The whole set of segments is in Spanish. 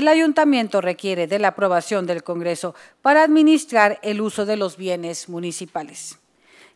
El ayuntamiento requiere de la aprobación del Congreso para administrar el uso de los bienes municipales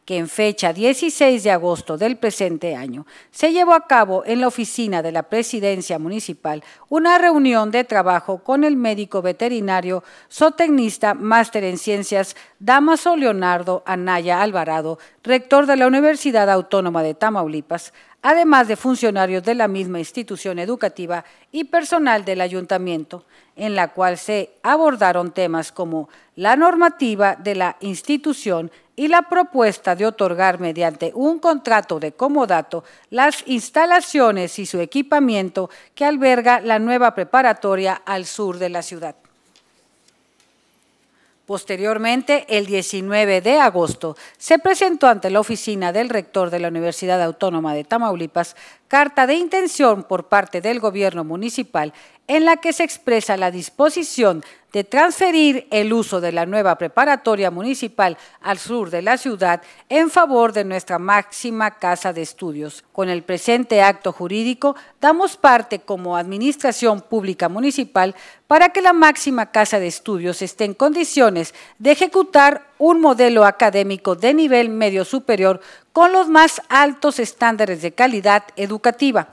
que en fecha 16 de agosto del presente año se llevó a cabo en la oficina de la Presidencia Municipal una reunión de trabajo con el médico veterinario zootecnista máster en ciencias Damaso Leonardo Anaya Alvarado, rector de la Universidad Autónoma de Tamaulipas, además de funcionarios de la misma institución educativa y personal del ayuntamiento, en la cual se abordaron temas como la normativa de la institución y la propuesta de otorgar mediante un contrato de comodato las instalaciones y su equipamiento que alberga la nueva preparatoria al sur de la ciudad. Posteriormente, el 19 de agosto, se presentó ante la oficina del rector de la Universidad Autónoma de Tamaulipas carta de intención por parte del gobierno municipal en la que se expresa la disposición de transferir el uso de la nueva preparatoria municipal al sur de la ciudad en favor de nuestra máxima casa de estudios. Con el presente acto jurídico damos parte como Administración Pública Municipal para que la máxima casa de estudios esté en condiciones de ejecutar un modelo académico de nivel medio superior con los más altos estándares de calidad educativa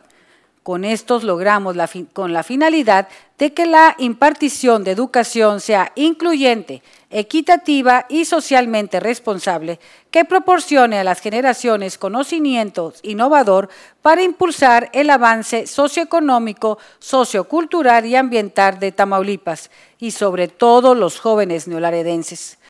con estos logramos la con la finalidad de que la impartición de educación sea incluyente, equitativa y socialmente responsable, que proporcione a las generaciones conocimiento innovador para impulsar el avance socioeconómico, sociocultural y ambiental de Tamaulipas y sobre todo los jóvenes neolaredenses.